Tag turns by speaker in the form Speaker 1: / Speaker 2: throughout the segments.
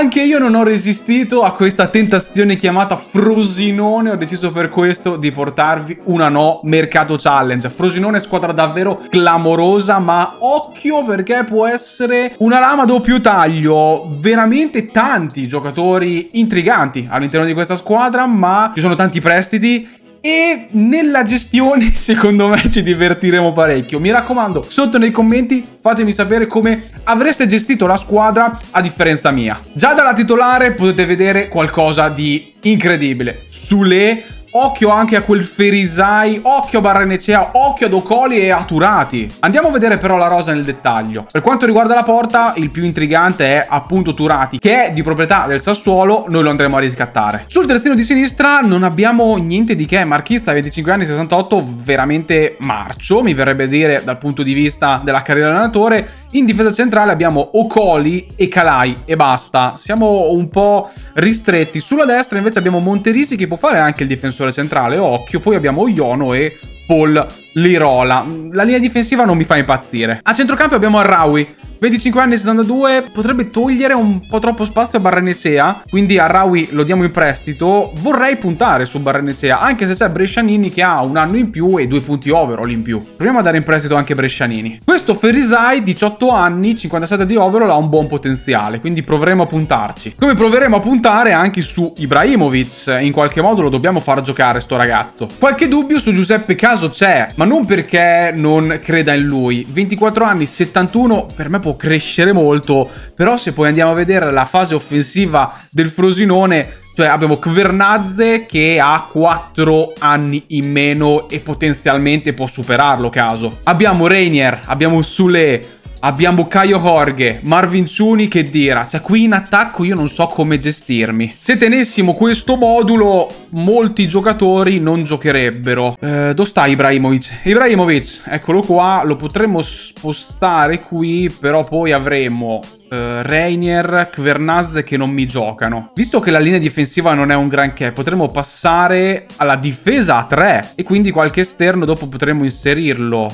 Speaker 1: Anche io non ho resistito a questa tentazione chiamata Frosinone, ho deciso per questo di portarvi una no mercato challenge. Frosinone è squadra davvero clamorosa, ma occhio perché può essere una lama a doppio taglio. Veramente tanti giocatori intriganti all'interno di questa squadra, ma ci sono tanti prestiti e nella gestione secondo me ci divertiremo parecchio. Mi raccomando, sotto nei commenti fatemi sapere come avreste gestito la squadra a differenza mia. Già dalla titolare potete vedere qualcosa di incredibile. sulle Occhio anche a quel Ferisai, occhio a Barrenecea, occhio ad Ocoli e a Turati. Andiamo a vedere però la rosa nel dettaglio. Per quanto riguarda la porta, il più intrigante è appunto Turati, che è di proprietà del Sassuolo, noi lo andremo a riscattare. Sul terzino di sinistra non abbiamo niente di che, Marchista, 25 anni, 68, veramente marcio, mi verrebbe a dire dal punto di vista della carriera allenatore. In difesa centrale abbiamo Ocoli e Calai e basta. Siamo un po' ristretti. Sulla destra invece abbiamo Monterisi che può fare anche il difensore difensore centrale, occhio, poi abbiamo Iono e Paul Lirola. La linea difensiva non mi fa impazzire. A centrocampo abbiamo Arraui, 25 anni 72, potrebbe togliere un po' troppo spazio a Barrenecea. quindi a Raui lo diamo in prestito. Vorrei puntare su Barrenecea. anche se c'è Brescianini che ha un anno in più e due punti overall in più. Proviamo a dare in prestito anche Brescianini. Questo Ferizai, 18 anni, 57 di overall, ha un buon potenziale, quindi proveremo a puntarci. Come proveremo a puntare anche su Ibrahimovic, in qualche modo lo dobbiamo far giocare sto ragazzo. Qualche dubbio su Giuseppe Caso caso c'è, ma non perché non creda in lui. 24 anni, 71, per me può crescere molto, però se poi andiamo a vedere la fase offensiva del Frosinone, cioè abbiamo Kvernazze che ha 4 anni in meno e potenzialmente può superarlo caso. Abbiamo Rainier, abbiamo Sule, Abbiamo Caio Jorge, Marvin Zuni che dira. Cioè qui in attacco io non so come gestirmi. Se tenessimo questo modulo molti giocatori non giocherebbero. Eh, dove sta Ibrahimovic? Ibrahimovic, eccolo qua, lo potremmo spostare qui, però poi avremo Uh, Reinier, Kvernaz che non mi giocano. Visto che la linea difensiva non è un granché, potremmo passare alla difesa a 3 e quindi qualche esterno dopo potremmo inserirlo.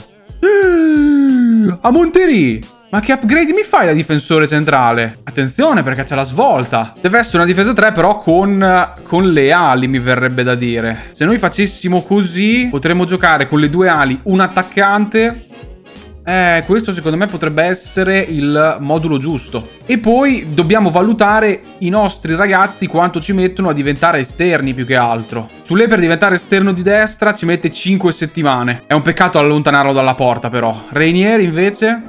Speaker 1: Uh. A Monterì! Ma che upgrade mi fai da difensore centrale? Attenzione perché c'è la svolta. Deve essere una difesa 3 però con, con, le ali mi verrebbe da dire. Se noi facessimo così potremmo giocare con le due ali un attaccante eh, questo secondo me potrebbe essere il modulo giusto. E poi dobbiamo valutare i nostri ragazzi quanto ci mettono a diventare esterni più che altro. Sulle per diventare esterno di destra ci mette 5 settimane. È un peccato allontanarlo dalla porta però. Rainier invece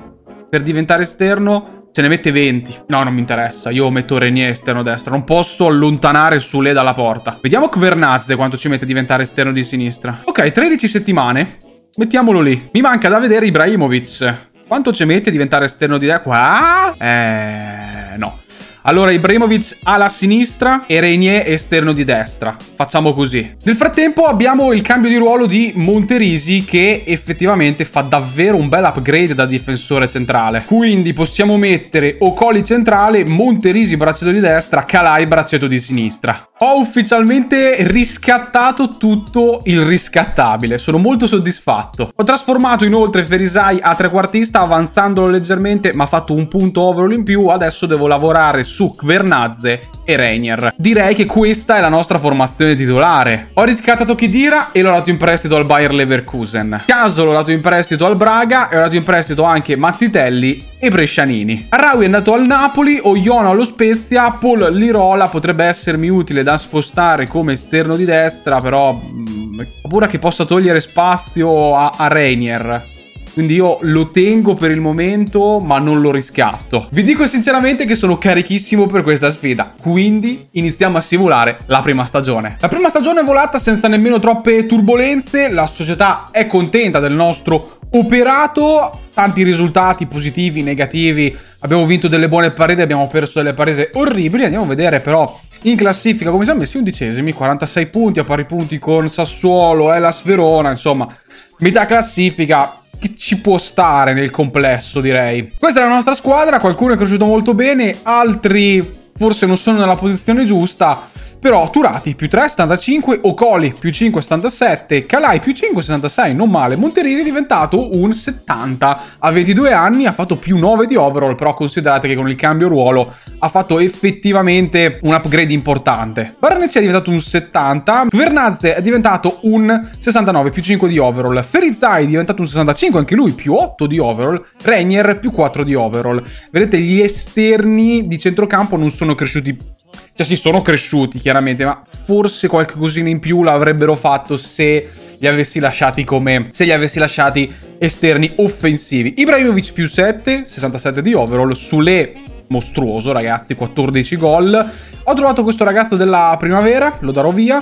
Speaker 1: per diventare esterno ce ne mette 20. No, non mi interessa. Io metto Renier esterno destra. Non posso allontanare Sulle dalla porta. Vediamo Kvernazze quanto ci mette a diventare esterno di sinistra. Ok, 13 settimane. Mettiamolo lì. Mi manca da vedere Ibrahimovic. Quanto ci mette diventare esterno di... Qua? Eh... No. Allora Ibrahimovic alla sinistra e Reinier esterno di destra. Facciamo così. Nel frattempo abbiamo il cambio di ruolo di Monterisi che effettivamente fa davvero un bel upgrade da difensore centrale. Quindi possiamo mettere Ocoli centrale, Monterisi braccetto di destra, Calai braccetto di sinistra. Ho ufficialmente riscattato tutto il riscattabile, sono molto soddisfatto. Ho trasformato inoltre Ferisai a trequartista avanzandolo leggermente ma ha fatto un punto overall in più, adesso devo lavorare su Kvernazze e Reinier. Direi che questa è la nostra formazione titolare. Ho riscattato Chidira e l'ho dato in prestito al Bayer Leverkusen. Caso l'ho dato in prestito al Braga e ho dato in prestito anche Mazzitelli e Brescianini. Raui è andato al Napoli, Oyono allo Spezia, Paul Lirola potrebbe essermi utile da spostare come esterno di destra, però ho mm, paura che possa togliere spazio a, a Reinier. Quindi io lo tengo per il momento, ma non lo riscatto. Vi dico sinceramente che sono carichissimo per questa sfida. Quindi iniziamo a simulare la prima stagione. La prima stagione è volata senza nemmeno troppe turbulenze. La società è contenta del nostro operato. Tanti risultati positivi, negativi. Abbiamo vinto delle buone pareti, abbiamo perso delle pareti orribili. Andiamo a vedere però in classifica come siamo messi undicesimi, 46 punti a pari punti con Sassuolo, e la Sverona insomma, metà classifica che ci può stare nel complesso, direi. Questa è la nostra squadra, qualcuno è cresciuto molto bene, altri forse non sono nella posizione giusta. Però Turati più 3, 75, Ocoli più 5, 77, Calai più 5, 76, non male. Monterisi è diventato un 70. A 22 anni ha fatto più 9 di overall, però considerate che con il cambio ruolo ha fatto effettivamente un upgrade importante. Barnecci è diventato un 70, Kvernazze è diventato un 69 più 5 di overall, Ferizai è diventato un 65, anche lui più 8 di overall, Regnier più 4 di overall. Vedete gli esterni di centrocampo non sono cresciuti cioè sì, sono cresciuti chiaramente, ma forse qualche cosina in più l'avrebbero fatto se li avessi lasciati come se li avessi lasciati esterni offensivi. Ibrahimovic più 7, 67 di overall, Sule mostruoso ragazzi, 14 gol. Ho trovato questo ragazzo della primavera, lo darò via.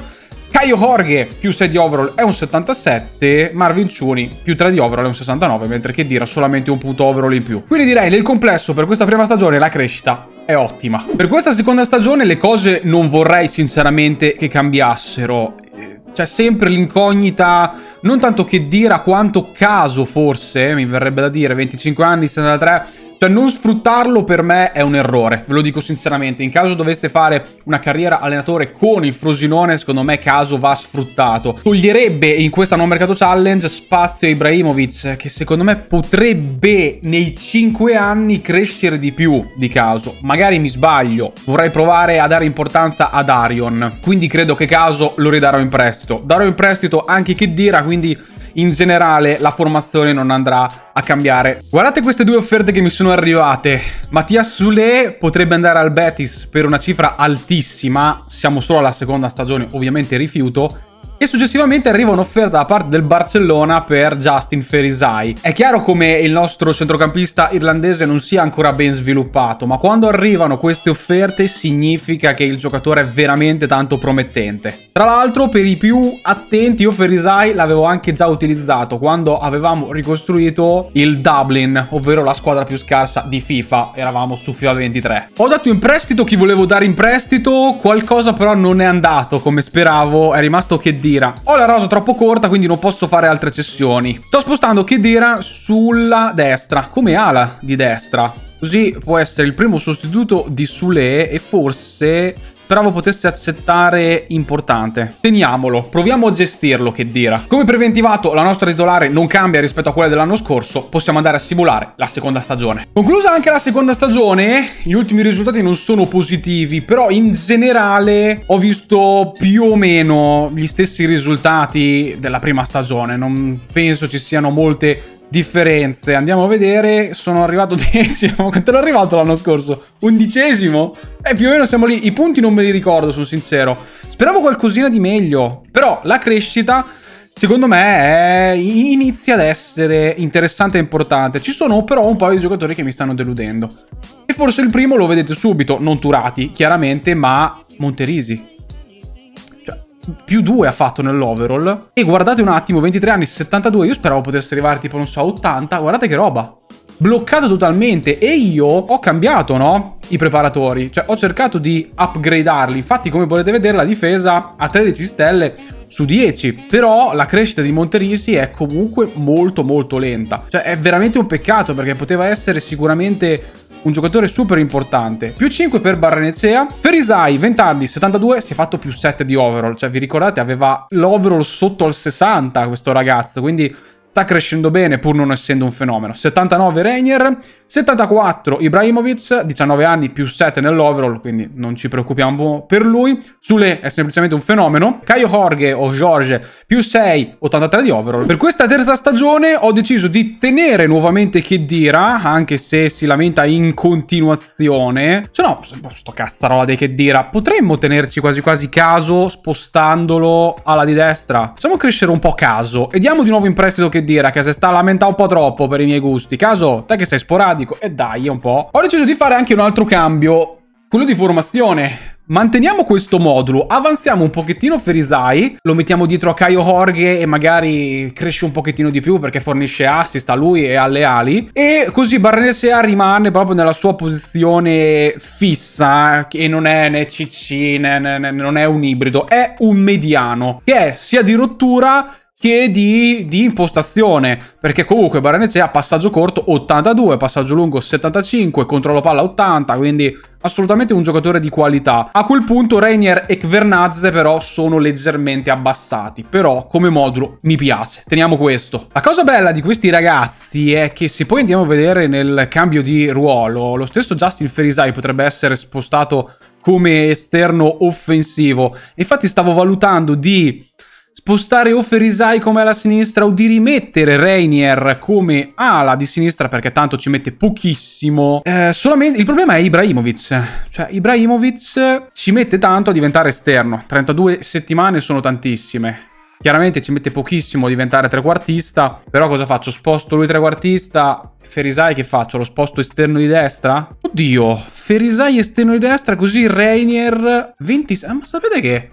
Speaker 1: Caio Jorge più 6 di overall è un 77, Marvin Cioni più 3 di overall è un 69, mentre che Dira solamente un punto overall in più. Quindi direi nel complesso per questa prima stagione la crescita è ottima. Per questa seconda stagione le cose non vorrei sinceramente che cambiassero. Eh, c'è sempre l'incognita, non tanto che dire a quanto caso forse, mi verrebbe da dire, 25 anni, 73 cioè non sfruttarlo per me è un errore, ve lo dico sinceramente. In caso doveste fare una carriera allenatore con il Frosinone, secondo me caso va sfruttato. Toglierebbe in questa non mercato challenge spazio a Ibrahimovic, che secondo me potrebbe nei 5 anni crescere di più di caso. Magari mi sbaglio, vorrei provare a dare importanza ad Arion. Quindi credo che caso lo ridarò in prestito. Darò in prestito anche Khedira, quindi in generale la formazione non andrà a cambiare. Guardate queste due offerte che mi sono arrivate. Mattias Sule potrebbe andare al Betis per una cifra altissima, siamo solo alla seconda stagione, ovviamente rifiuto, e successivamente arriva un'offerta da parte del Barcellona per Justin Ferisai. È chiaro come il nostro centrocampista irlandese non sia ancora ben sviluppato, ma quando arrivano queste offerte significa che il giocatore è veramente tanto promettente. Tra l'altro, per i più attenti, io Ferisai l'avevo anche già utilizzato quando avevamo ricostruito il Dublin, ovvero la squadra più scarsa di FIFA, eravamo su FIFA 23. Ho dato in prestito chi volevo dare in prestito, qualcosa però non è andato come speravo, è rimasto che di Kedira. Ho la rosa troppo corta, quindi non posso fare altre cessioni. Sto spostando Kedira sulla destra, come ala di destra. Così può essere il primo sostituto di Sule e forse speravo potesse accettare importante. Teniamolo, proviamo a gestirlo, che dira. Come preventivato, la nostra titolare non cambia rispetto a quella dell'anno scorso, possiamo andare a simulare la seconda stagione. Conclusa anche la seconda stagione, gli ultimi risultati non sono positivi, però in generale ho visto più o meno gli stessi risultati della prima stagione, non penso ci siano molte differenze. Andiamo a vedere, sono arrivato decimo, quanto ero arrivato l'anno scorso? Undicesimo? Eh, più o meno siamo lì, i punti non me li ricordo, sono sincero. Speravo qualcosina di meglio, però la crescita secondo me è... inizia ad essere interessante e importante. Ci sono però un paio di giocatori che mi stanno deludendo. E forse il primo lo vedete subito, non Turati chiaramente, ma Monterisi più 2 ha fatto nell'overall. E guardate un attimo, 23 anni, 72, io speravo potesse arrivare tipo, non so, 80. Guardate che roba. Bloccato totalmente e io ho cambiato, no? I preparatori, cioè ho cercato di upgradarli. Infatti, come potete vedere, la difesa ha 13 stelle su 10. Però la crescita di Monterisi è comunque molto molto lenta. Cioè è veramente un peccato perché poteva essere sicuramente un giocatore super importante. Più 5 per Barrenecea. Ferizai, 20 anni, 72, si è fatto più 7 di overall. Cioè, vi ricordate, aveva l'overall sotto al 60 questo ragazzo, quindi sta crescendo bene pur non essendo un fenomeno. 79 Rainier, 74 Ibrahimovic, 19 anni più 7 nell'overall, quindi non ci preoccupiamo per lui. Sulle è semplicemente un fenomeno. Caio Jorge o Jorge più 6, 83 di overall. Per questa terza stagione ho deciso di tenere nuovamente Kedira, anche se si lamenta in continuazione. Se no, sto cazzarola dei Kedira, potremmo tenerci quasi quasi caso spostandolo alla di destra. Facciamo crescere un po' caso e diamo di nuovo in prestito Kedira, che se sta lamentando un po' troppo per i miei gusti. Caso, te che sei sporadico dico, e dai un po'. Ho deciso di fare anche un altro cambio, quello di formazione. Manteniamo questo modulo, avanziamo un pochettino Ferisai, lo mettiamo dietro a Caio Jorge e magari cresce un pochettino di più perché fornisce assist a lui e alle ali e così Barnesea rimane proprio nella sua posizione fissa che non è né CC né, né, né non è un ibrido, è un mediano che è sia di rottura che di, di impostazione, perché comunque Baranecea passaggio corto 82, passaggio lungo 75, controllo palla 80, quindi assolutamente un giocatore di qualità. A quel punto Reinier e Kvernazze però sono leggermente abbassati, però come modulo mi piace. Teniamo questo. La cosa bella di questi ragazzi è che se poi andiamo a vedere nel cambio di ruolo, lo stesso Justin Ferisai potrebbe essere spostato come esterno offensivo. Infatti stavo valutando di spostare Offerisai come ala sinistra o di rimettere Reinier come ala di sinistra perché tanto ci mette pochissimo. Eh, solamente il problema è Ibrahimovic, cioè Ibrahimovic ci mette tanto a diventare esterno, 32 settimane sono tantissime. Chiaramente ci mette pochissimo a diventare trequartista, però cosa faccio? Sposto lui trequartista, Ferisai che faccio? Lo sposto esterno di destra? Oddio, Ferisai esterno di destra, così Reinier 26... Ah, ma sapete che?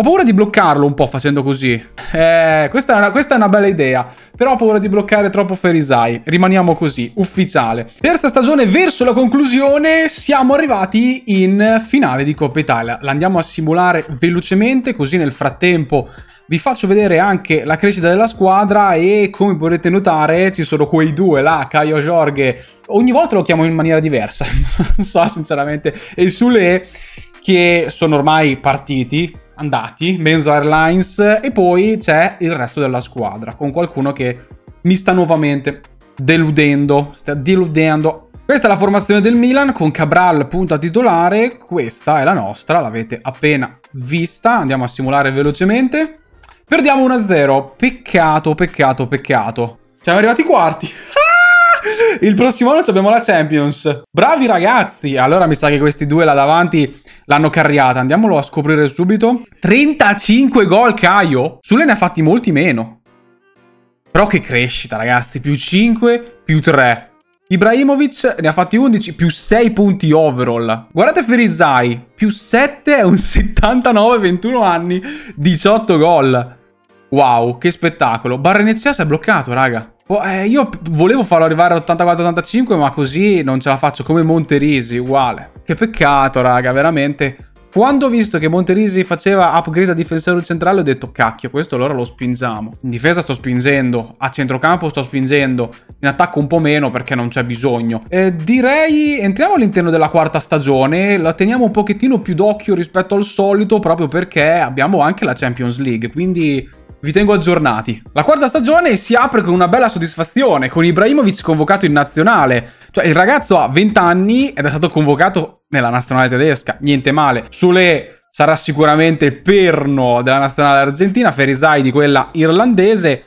Speaker 1: Ho paura di bloccarlo un po' facendo così. Eh, questa è, una, questa è una bella idea. Però ho paura di bloccare troppo Ferisai. Rimaniamo così, ufficiale. Terza stagione verso la conclusione. Siamo arrivati in finale di Coppa Italia. L'andiamo a simulare velocemente, così nel frattempo vi faccio vedere anche la crescita della squadra e come potete notare ci sono quei due là, Caio Jorge, ogni volta lo chiamo in maniera diversa, non so sinceramente, e Sule che sono ormai partiti, andati, Menzo Airlines, e poi c'è il resto della squadra, con qualcuno che mi sta nuovamente deludendo, sta deludendo. Questa è la formazione del Milan con Cabral punta titolare, questa è la nostra, l'avete appena vista, andiamo a simulare velocemente. Perdiamo 1-0, peccato, peccato, peccato. Siamo arrivati ai quarti. Ah! Il prossimo anno abbiamo la Champions. Bravi ragazzi! Allora mi sa che questi due là davanti l'hanno carriata. Andiamolo a scoprire subito. 35 gol Caio. Sulle ne ha fatti molti meno. Però che crescita ragazzi. Più 5, più 3. Ibrahimovic ne ha fatti 11, più 6 punti overall. Guardate Ferizai, più 7 è un 79, 21 anni, 18 gol. Wow, che spettacolo. Barrenezia si è bloccato, raga. Oh, eh, io volevo farlo arrivare a 84-85, ma così non ce la faccio come Monterisi, uguale. Che peccato, raga, veramente. Quando ho visto che Monterisi faceva upgrade a difensore centrale, ho detto cacchio, questo allora lo spingiamo. In difesa sto spingendo, a centrocampo sto spingendo, in attacco un po' meno perché non c'è bisogno. Eh, direi entriamo all'interno della quarta stagione, la teniamo un pochettino più d'occhio rispetto al solito proprio perché abbiamo anche la Champions League, quindi vi tengo aggiornati. La quarta stagione si apre con una bella soddisfazione, con Ibrahimovic convocato in nazionale. Cioè, il ragazzo ha 20 anni ed è stato convocato nella nazionale tedesca, niente male. Sule sarà sicuramente perno della nazionale argentina, Ferizai di quella irlandese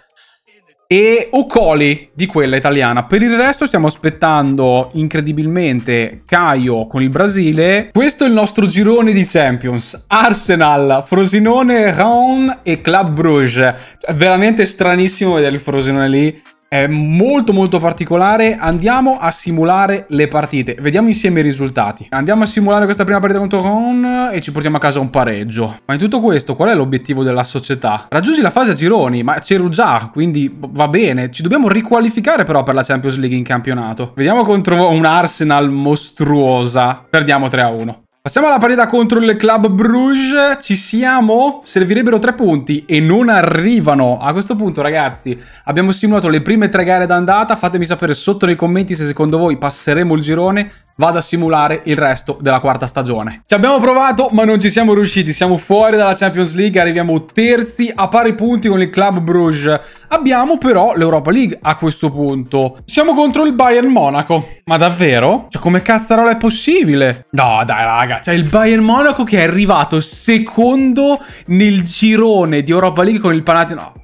Speaker 1: e Ocoli di quella italiana. Per il resto stiamo aspettando incredibilmente Caio con il Brasile. Questo è il nostro girone di Champions. Arsenal, Frosinone, Rouen e Club Bruges. veramente stranissimo vedere il Frosinone lì è molto molto particolare. Andiamo a simulare le partite. Vediamo insieme i risultati. Andiamo a simulare questa prima partita contro Ron e ci portiamo a casa un pareggio. Ma in tutto questo, qual è l'obiettivo della società? Raggiungi la fase a gironi, ma c'ero già, quindi va bene. Ci dobbiamo riqualificare però per la Champions League in campionato. Vediamo contro un Arsenal mostruosa. Perdiamo 3-1. Passiamo alla parità contro il Club Bruges, ci siamo, servirebbero tre punti e non arrivano. A questo punto ragazzi abbiamo simulato le prime tre gare d'andata, fatemi sapere sotto nei commenti se secondo voi passeremo il girone, vado a simulare il resto della quarta stagione. Ci abbiamo provato ma non ci siamo riusciti, siamo fuori dalla Champions League, arriviamo terzi a pari punti con il Club Bruges. Abbiamo però l'Europa League a questo punto. Siamo contro il Bayern Monaco. Ma davvero? Cioè come cazzarola è possibile? No dai raga, cioè il Bayern Monaco che è arrivato secondo nel girone di Europa League con il Panathinaikos. No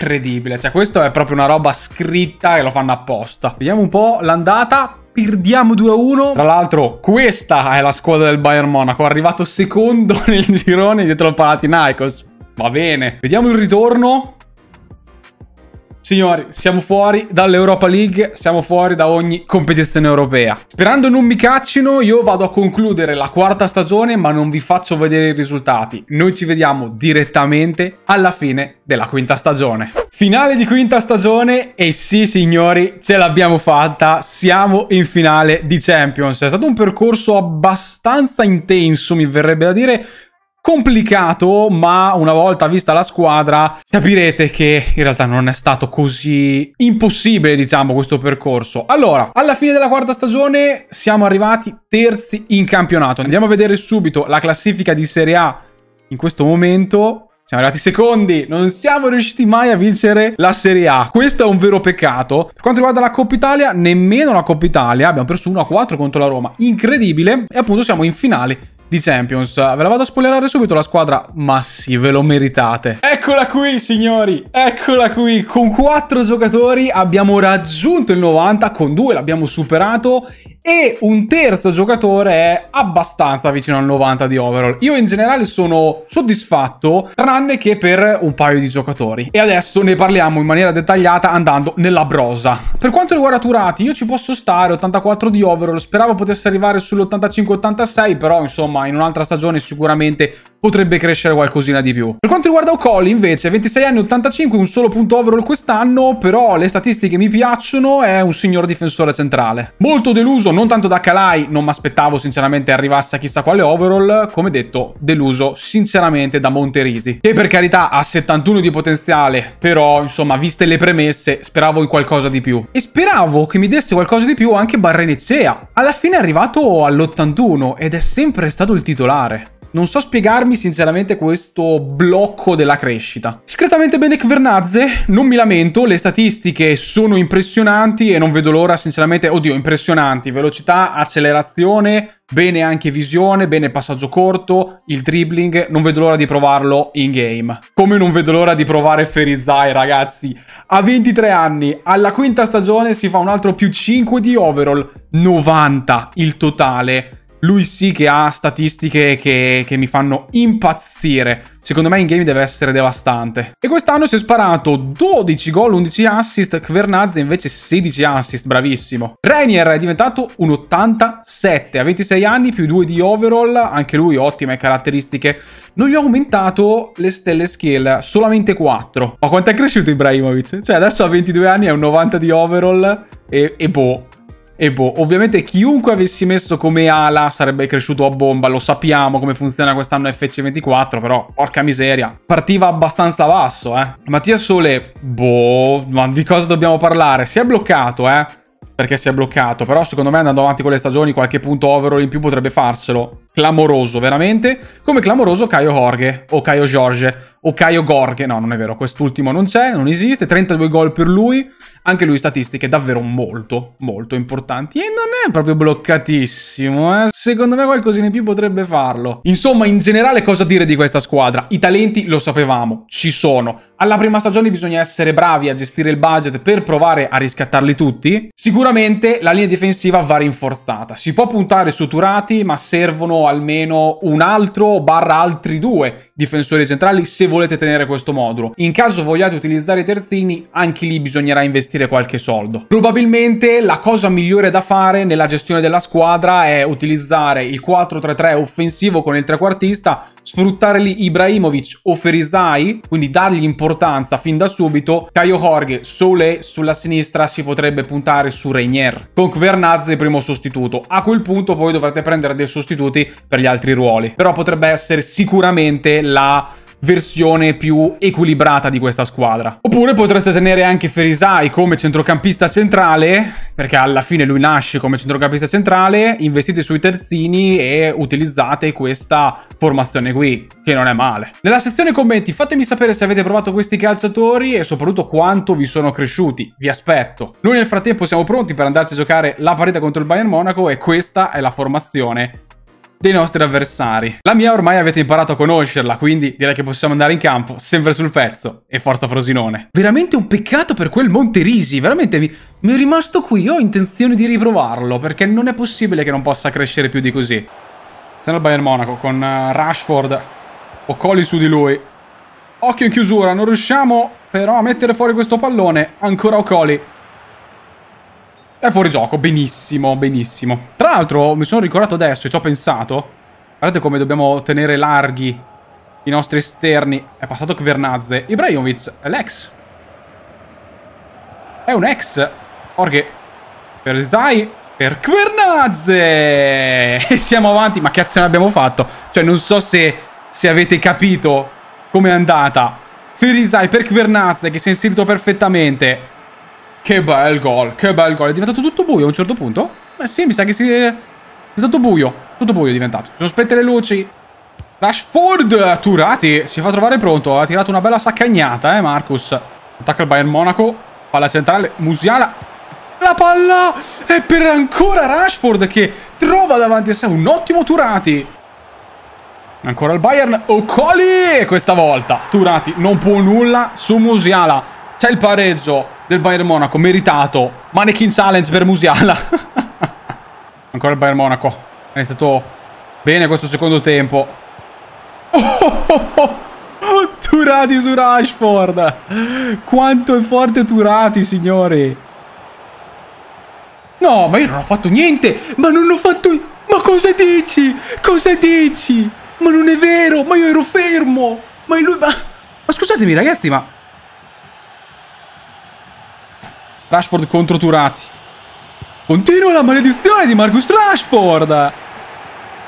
Speaker 1: incredibile. Cioè, questo è proprio una roba scritta e lo fanno apposta. Vediamo un po' l'andata. Perdiamo 2-1. Tra l'altro, questa è la squadra del Bayern Monaco. arrivato secondo nel girone dietro al Panathinaikos. Va bene. Vediamo il ritorno. Signori, siamo fuori dall'Europa League, siamo fuori da ogni competizione europea. Sperando non mi caccino, io vado a concludere la quarta stagione, ma non vi faccio vedere i risultati. Noi ci vediamo direttamente alla fine della quinta stagione. Finale di quinta stagione e sì signori, ce l'abbiamo fatta, siamo in finale di Champions. È stato un percorso abbastanza intenso, mi verrebbe da dire, complicato, ma una volta vista la squadra capirete che in realtà non è stato così impossibile, diciamo, questo percorso. Allora, alla fine della quarta stagione siamo arrivati terzi in campionato. Andiamo a vedere subito la classifica di Serie A in questo momento. Siamo arrivati secondi, non siamo riusciti mai a vincere la Serie A. Questo è un vero peccato. Per quanto riguarda la Coppa Italia, nemmeno la Coppa Italia. Abbiamo perso 1-4 contro la Roma. Incredibile. E appunto siamo in finale di Champions. Ve la vado a spoilerare subito la squadra, ma sì, ve lo meritate. Eccola qui, signori, eccola qui. Con quattro giocatori abbiamo raggiunto il 90, con due l'abbiamo superato e un terzo giocatore è abbastanza vicino al 90 di overall. Io in generale sono soddisfatto, tranne che per un paio di giocatori. E adesso ne parliamo in maniera dettagliata andando nella brosa. Per quanto riguarda Turati, io ci posso stare, 84 di overall, speravo potesse arrivare sull'85-86, però insomma ma in un'altra stagione sicuramente potrebbe crescere qualcosina di più. Per quanto riguarda O'Colli invece, 26 anni, 85, un solo punto overall quest'anno, però le statistiche mi piacciono, è un signor difensore centrale. Molto deluso, non tanto da Calai, non mi aspettavo sinceramente arrivasse a chissà quale overall, come detto deluso sinceramente da Monterisi, che per carità ha 71 di potenziale, però insomma viste le premesse speravo in qualcosa di più. E speravo che mi desse qualcosa di più anche Barrenecea. Alla fine è arrivato all'81 ed è sempre stato il titolare. Non so spiegarmi sinceramente questo blocco della crescita. Discretamente bene Kvernazze, non mi lamento, le statistiche sono impressionanti e non vedo l'ora sinceramente, oddio impressionanti, velocità, accelerazione, bene anche visione, bene passaggio corto, il dribbling, non vedo l'ora di provarlo in game. Come non vedo l'ora di provare Ferizai ragazzi, a 23 anni, alla quinta stagione si fa un altro più 5 di overall, 90 il totale lui sì che ha statistiche che, che, mi fanno impazzire. Secondo me in game deve essere devastante. E quest'anno si è sparato 12 gol, 11 assist, Kvernazze invece 16 assist, bravissimo. Renier è diventato un 87, a 26 anni più 2 di overall, anche lui ottime caratteristiche. Non gli ho aumentato le stelle skill, solamente 4. Ma quanto è cresciuto Ibrahimovic? Cioè adesso ha 22 anni è un 90 di overall e, e boh, e boh, ovviamente chiunque avessi messo come ala sarebbe cresciuto a bomba, lo sappiamo come funziona quest'anno FC24, però porca miseria, partiva abbastanza basso, eh. Mattia Sole, boh, ma di cosa dobbiamo parlare? Si è bloccato, eh perché si è bloccato. Però secondo me andando avanti con le stagioni qualche punto overall in più potrebbe farselo clamoroso, veramente, come clamoroso Caio Jorge, o Caio Jorge, o Caio Gorghe, no, non è vero, quest'ultimo non c'è, non esiste, 32 gol per lui, anche lui statistiche davvero molto, molto importanti, e non è proprio bloccatissimo, eh? secondo me qualcosina in più potrebbe farlo. Insomma, in generale cosa dire di questa squadra? I talenti lo sapevamo, ci sono, alla prima stagione bisogna essere bravi a gestire il budget per provare a riscattarli tutti, sicuramente la linea difensiva va rinforzata, si può puntare su Turati, ma servono almeno un altro barra altri due difensori centrali se volete tenere questo modulo. In caso vogliate utilizzare i terzini, anche lì bisognerà investire qualche soldo. Probabilmente la cosa migliore da fare nella gestione della squadra è utilizzare il 4-3-3 offensivo con il trequartista sfruttare lì Ibrahimovic o Ferizai, quindi dargli importanza fin da subito. Caio Jorge, Sole sulla sinistra si potrebbe puntare su Reinier, con Kvernaz primo sostituto. A quel punto poi dovrete prendere dei sostituti per gli altri ruoli, però potrebbe essere sicuramente la versione più equilibrata di questa squadra. Oppure potreste tenere anche Ferisai come centrocampista centrale, perché alla fine lui nasce come centrocampista centrale, investite sui terzini e utilizzate questa formazione qui, che non è male. Nella sezione commenti fatemi sapere se avete provato questi calciatori e soprattutto quanto vi sono cresciuti. Vi aspetto. Noi nel frattempo siamo pronti per andarci a giocare la partita contro il Bayern Monaco e questa è la formazione dei nostri avversari. La mia ormai avete imparato a conoscerla, quindi direi che possiamo andare in campo, sempre sul pezzo. E forza Frosinone. Veramente un peccato per quel Monterisi, veramente mi, mi è rimasto qui, ho intenzione di riprovarlo, perché non è possibile che non possa crescere più di così. Se no il Bayern Monaco con eh, Rashford o Colli su di lui. Occhio in chiusura, non riusciamo però a mettere fuori questo pallone. Ancora Ocoli. È fuori gioco, benissimo, benissimo. Tra l'altro mi sono ricordato adesso e ci ho pensato. Guardate come dobbiamo tenere larghi i nostri esterni. È passato Kvernazze. Ibrahimovic è l'ex. È un ex. Orghe per Zai, per Kvernazze. E siamo avanti. Ma che azione abbiamo fatto? Cioè non so se, se avete capito com'è andata. Ferizai per Kvernazze che si è inserito perfettamente. Che bel gol, che bel gol. È diventato tutto buio a un certo punto? Ma eh sì, mi sa che si... È stato buio. Tutto buio è diventato. Sono spente le luci. Rashford, Turati, si fa trovare pronto. Ha tirato una bella saccagnata, eh, Marcus. Attacca il Bayern Monaco. Palla centrale, Musiala. La palla è per ancora Rashford che trova davanti a sé un ottimo Turati. Ancora il Bayern, Ocoli! Questa volta Turati non può nulla su Musiala. C'è il pareggio del Bayern Monaco, meritato. Manekin Silence per Musiala. Ancora il Bayern Monaco. È stato bene questo secondo tempo. Oh, oh, oh. Turati su Rashford. Quanto è forte Turati, signori. No, ma io non ho fatto niente. Ma non ho fatto... Ma cosa dici? Cosa dici? Ma non è vero, ma io ero fermo. Ma lui... Ma, ma scusatemi ragazzi, ma... Rashford contro Turati. Continua la maledizione di Marcus Rashford.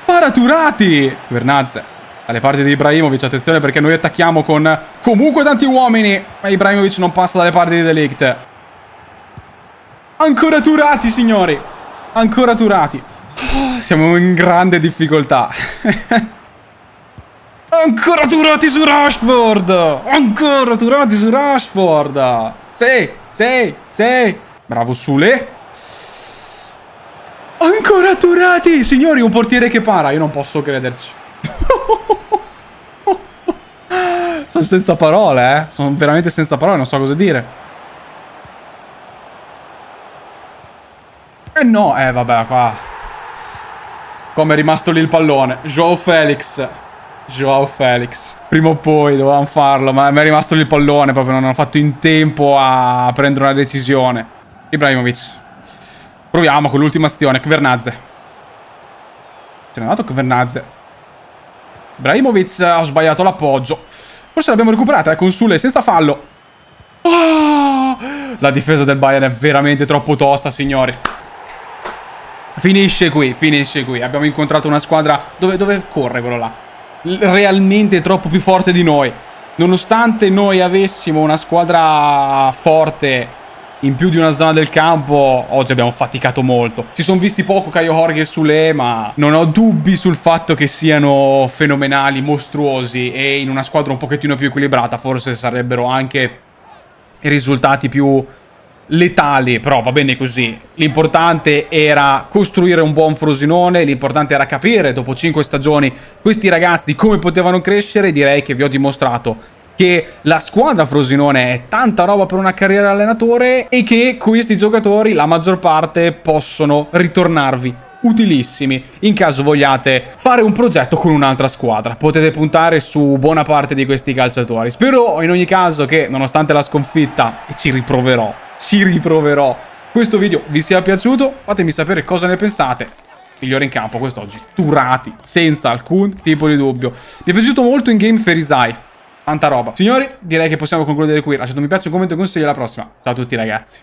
Speaker 1: Para Turati. Vernazza. Dalle parti di Ibrahimovic. Attenzione perché noi attacchiamo con comunque tanti uomini. Ma Ibrahimovic non passa dalle parti di Delict. Ancora Turati, signori. Ancora Turati. Oh, siamo in grande difficoltà. Ancora Turati su Rashford! Ancora Turati su Rashford! Sì! sei, sei. Bravo Sule. Ancora Turati. Signori, un portiere che para. Io non posso crederci. Sono senza parole, eh. Sono veramente senza parole, non so cosa dire. Eh no, eh vabbè, qua... Come è rimasto lì il pallone. Joe Felix. Joao Felix. Prima o poi dovevamo farlo, ma mi è rimasto il pallone proprio, non ho fatto in tempo a prendere una decisione. Ibrahimovic. Proviamo con l'ultima azione, Ce n'è andato Kvernazze. Ibrahimovic ha sbagliato l'appoggio. Forse l'abbiamo recuperata, eh, con Sule senza fallo. Oh! La difesa del Bayern è veramente troppo tosta, signori. Finisce qui, finisce qui. Abbiamo incontrato una squadra... Dove, dove corre quello là? realmente troppo più forte di noi. Nonostante noi avessimo una squadra forte in più di una zona del campo, oggi abbiamo faticato molto. Si sono visti poco Caio Jorge e Sule, ma non ho dubbi sul fatto che siano fenomenali, mostruosi e in una squadra un pochettino più equilibrata forse sarebbero anche risultati più letali, però va bene così. L'importante era costruire un buon Frosinone, l'importante era capire dopo 5 stagioni questi ragazzi come potevano crescere. Direi che vi ho dimostrato che la squadra Frosinone è tanta roba per una carriera allenatore e che questi giocatori, la maggior parte, possono ritornarvi utilissimi in caso vogliate fare un progetto con un'altra squadra. Potete puntare su buona parte di questi calciatori. Spero in ogni caso che, nonostante la sconfitta, e ci riproverò, ci riproverò, questo video vi sia piaciuto. Fatemi sapere cosa ne pensate migliore in campo quest'oggi, Turati, senza alcun tipo di dubbio. Mi è piaciuto molto in game Ferizai. tanta roba. Signori, direi che possiamo concludere qui, lasciate un mi piace, un commento e un consiglio, alla prossima. Ciao a tutti ragazzi.